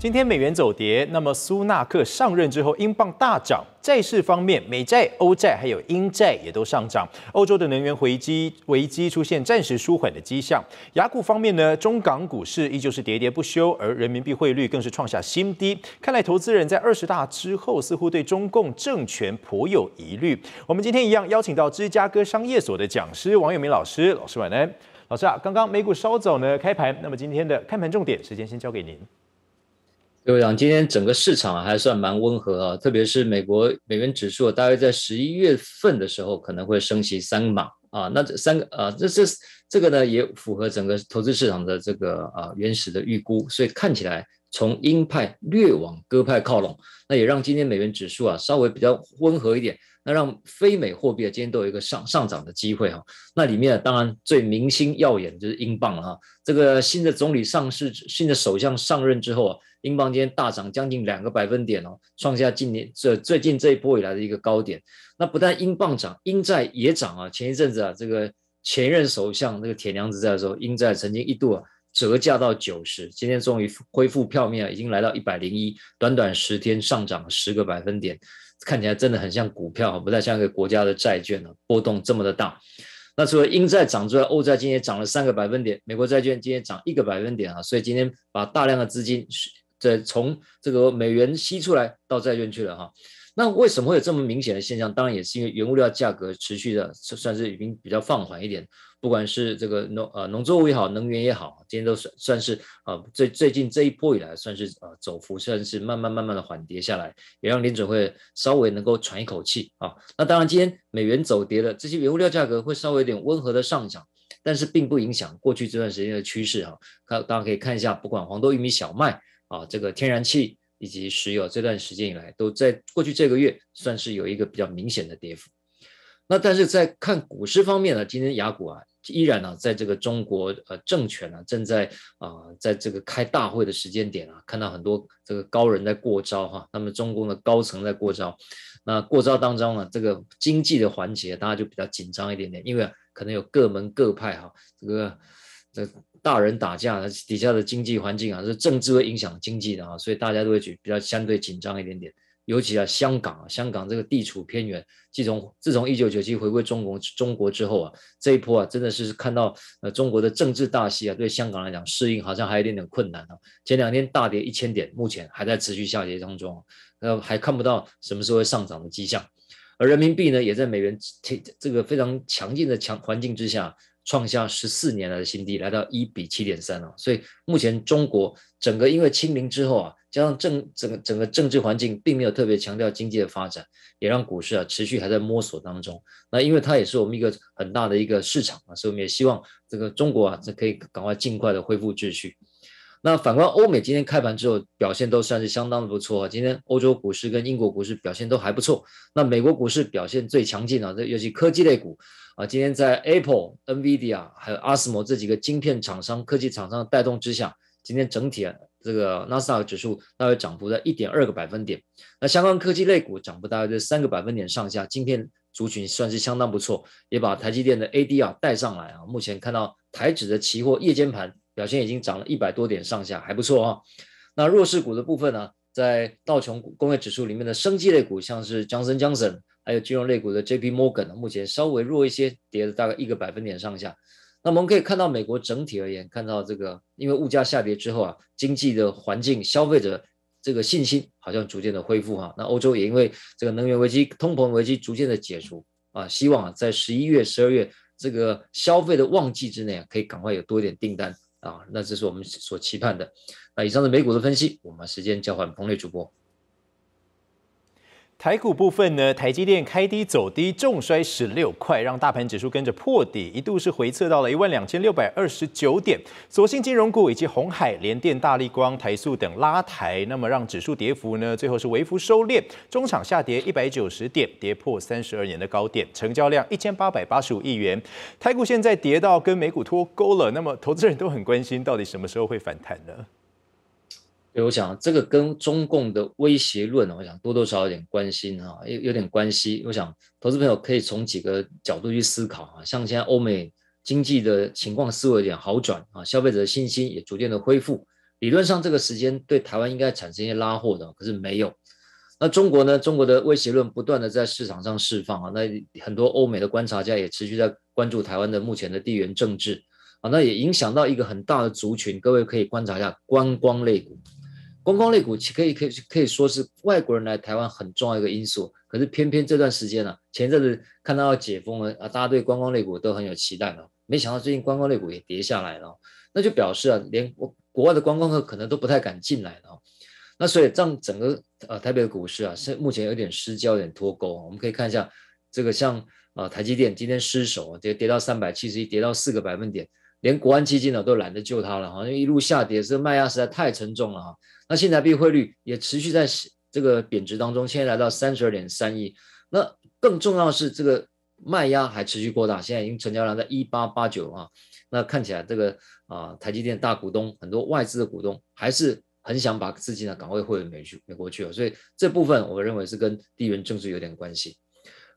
今天美元走跌，那么苏纳克上任之后，英镑大涨。债市方面，美债、欧债还有英债也都上涨。欧洲的能源危机危机出现暂时舒缓的迹象。雅股方面呢，中港股市依旧是喋喋不休，而人民币汇率更是创下新低。看来，投资人在二十大之后，似乎对中共政权颇有疑虑。我们今天一样邀请到芝加哥商业所的讲师王友明老师，老师晚安。老师啊，刚刚美股稍早呢开盘，那么今天的开盘重点，时间先交给您。我长，今天整个市场还算蛮温和啊，特别是美国美元指数，大概在十一月份的时候可能会升息三码啊，那这三个啊，这这这个呢也符合整个投资市场的这个啊原始的预估，所以看起来。从鹰派略往鸽派靠拢，那也让今天美元指数啊稍微比较温和一点，那让非美货币啊今天都有一个上上涨的机会哈。那里面啊，当然最明星耀眼的就是英镑了哈。这个新的总理上市，新的首相上任之后啊，英镑今天大涨将近两个百分点哦，创下近年这最近这一波以来的一个高点。那不但英镑涨，英债也涨啊。前一阵子啊，这个前任首相那个铁娘子在的时候，英债曾经一度啊。折价到九十，今天终于恢复票面了，已经来到一百零一，短短十天上涨了十个百分点，看起来真的很像股票，不再像一个国家的债券了，波动这么的大。那除了英债涨之外，欧债今天涨了三个百分点，美国债券今天涨一个百分点啊，所以今天把大量的资金在从这个美元吸出来到债券去了哈。那为什么会有这么明显的现象？当然也是因为原物料价格持续的算是已经比较放缓一点。不管是这个农呃农作物也好，能源也好，今天都算算是啊最最近这一波以来算是啊走幅算是慢慢慢慢的缓跌下来，也让联准会稍微能够喘一口气啊。那当然今天美元走跌了，这些原物料价格会稍微有点温和的上涨，但是并不影响过去这段时间的趋势哈。看大家可以看一下，不管黄豆、玉米、小麦啊，这个天然气以及石油，这段时间以来都在过去这个月算是有一个比较明显的跌幅。那但是在看股市方面呢，今天雅股啊。依然呢，在这个中国呃政权呢，正在啊，在这个开大会的时间点啊，看到很多这个高人在过招哈，那么中共的高层在过招，那过招当中啊，这个经济的环节大家就比较紧张一点点，因为可能有各门各派哈，这个这大人打架，底下的经济环境啊，是政治会影响经济的啊，所以大家都会去比较相对紧张一点点。尤其啊，香港，啊，香港这个地处偏远，自从自从一九九七回归中国中国之后啊，这一波啊，真的是看到呃中国的政治大戏啊，对香港来讲适应好像还有点点困难啊。前两天大跌一千点，目前还在持续下跌当中呃，那还看不到什么时候会上涨的迹象。而人民币呢，也在美元这这个非常强劲的强环境之下。创下十四年来的新低，来到一比七点三了。所以目前中国整个因为清零之后啊，加上政整个整个政治环境并没有特别强调经济的发展，也让股市啊持续还在摸索当中。那因为它也是我们一个很大的一个市场啊，所以我们也希望这个中国啊，这可以赶快尽快的恢复秩序。那反观欧美今天开盘之后表现都算是相当的不错啊，今天欧洲股市跟英国股市表现都还不错。那美国股市表现最强劲啊，尤其科技类股啊，今天在 Apple、NVIDIA 还有阿斯摩这几个晶片厂商、科技厂商带动之下，今天整体啊这个纳斯达克指数大约涨幅在一点二个百分点。那相关科技类股涨幅大约在三个百分点上下，晶片族群算是相当不错，也把台积电的 AD 啊带上来啊。目前看到台指的期货夜间盘。表现已经涨了一百多点上下，还不错啊。那弱势股的部分呢，在道琼工业指数里面的升绩类股，像是 Johnson Johnson，还有金融类股的 J P Morgan，目前稍微弱一些，跌了大概一个百分点上下。那我们可以看到，美国整体而言，看到这个因为物价下跌之后啊，经济的环境、消费者这个信心好像逐渐的恢复哈。那欧洲也因为这个能源危机、通膨危机逐渐的解除啊，希望啊在十一月、十二月这个消费的旺季之内，可以赶快有多一点订单。啊，那这是我们所期盼的。那以上是美股的分析，我们时间交还彭磊主播。台股部分呢，台积电开低走低，重摔十六块，让大盘指数跟着破底，一度是回测到了一万两千六百二十九点。所幸金融股以及红海、联电、大力光、台塑等拉抬，那么让指数跌幅呢，最后是微幅收敛，中场下跌一百九十点，跌破三十二年的高点，成交量一千八百八十五亿元。台股现在跌到跟美股脱钩了，那么投资人都很关心，到底什么时候会反弹呢？对，我想这个跟中共的威胁论，我想多多少少有点关心哈，有有点关系。我想投资朋友可以从几个角度去思考啊，像现在欧美经济的情况似乎有点好转啊，消费者的信心也逐渐的恢复，理论上这个时间对台湾应该产生一些拉货的，可是没有。那中国呢？中国的威胁论不断的在市场上释放啊，那很多欧美的观察家也持续在关注台湾的目前的地缘政治啊，那也影响到一个很大的族群，各位可以观察一下观光类股。观光类股可以可以可以说是外国人来台湾很重要一个因素，可是偏偏这段时间呢，前阵子看到要解封了啊，大家对观光类股都很有期待了，没想到最近观光类股也跌下来了，那就表示啊，连国国外的观光客可能都不太敢进来了，那所以让整个呃台北的股市啊是目前有点失焦、有点脱钩。我们可以看一下这个像啊台积电今天失守啊，跌跌到三百七十一，跌到四个百分点。连国安基金呢都懒得救它了，好像一路下跌，这个卖压实在太沉重了哈。那现在币汇率也持续在这个贬值当中，现在来到三十二点三亿。那更重要是这个卖压还持续扩大，现在已经成交量在一八八九啊。那看起来这个啊，台积电大股东很多外资的股东还是很想把自己的岗位回美去美国去了，所以这部分我认为是跟地缘政治有点关系。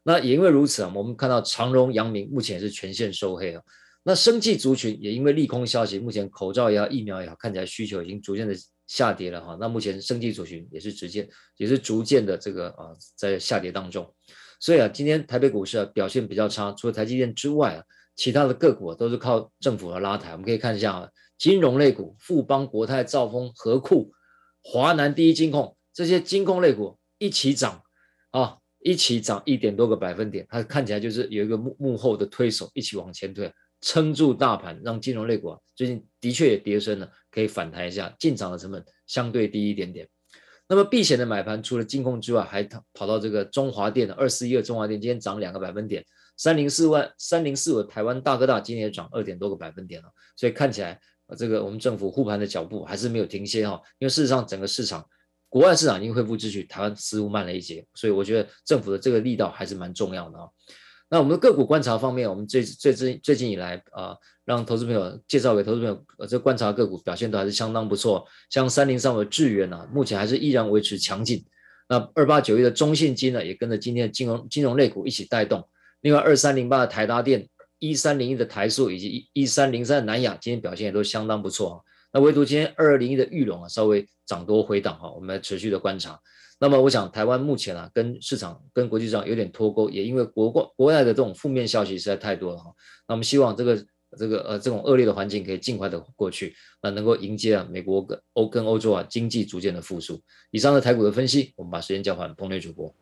那也因为如此啊，我们看到长荣、扬明目前是全线收黑啊。那生计族群也因为利空消息，目前口罩也好，疫苗也好，看起来需求已经逐渐的下跌了哈。那目前生计族群也是直接也是逐渐的这个啊，在下跌当中。所以啊，今天台北股市啊表现比较差，除了台积电之外啊，其他的个股都是靠政府的拉抬。我们可以看一下啊，金融类股富邦、国泰、兆丰、和库、华南第一金控这些金控类股一起涨啊，一起涨一点多个百分点，它看起来就是有一个幕幕后的推手一起往前推。撑住大盘，让金融类股啊最近的确也跌深了，可以反弹一下，进场的成本相对低一点点。那么避险的买盘除了金控之外，还跑到这个中华电的二四一二，中华电今天涨两个百分点，三零四万三零四五，台湾大哥大今天也涨二点多个百分点了，所以看起来这个我们政府护盘的脚步还是没有停歇哈，因为事实上整个市场，国外市场已经恢复秩序，台湾似乎慢了一截，所以我觉得政府的这个力道还是蛮重要的啊。那我们的个股观察方面，我们最最近最近以来啊，让投资朋友介绍给投资朋友，这观察个股表现都还是相当不错。像三零三五的智远呢，目前还是依然维持强劲。那二八九一的中信金呢，也跟着今天的金融金融类股一起带动。另外二三零八的台达电、一三零一的台塑以及一一三零三的南亚，今天表现也都相当不错啊。那唯独今天二二零一的裕隆啊，稍微涨多回档啊，我们持续的观察。那么我想，台湾目前啊，跟市场、跟国际市场有点脱钩，也因为国国国外的这种负面消息实在太多了哈。那我们希望这个、这个呃，这种恶劣的环境可以尽快的过去，那能够迎接啊，美国跟欧跟欧洲啊经济逐渐的复苏。以上的台股的分析，我们把时间交还彭磊主播。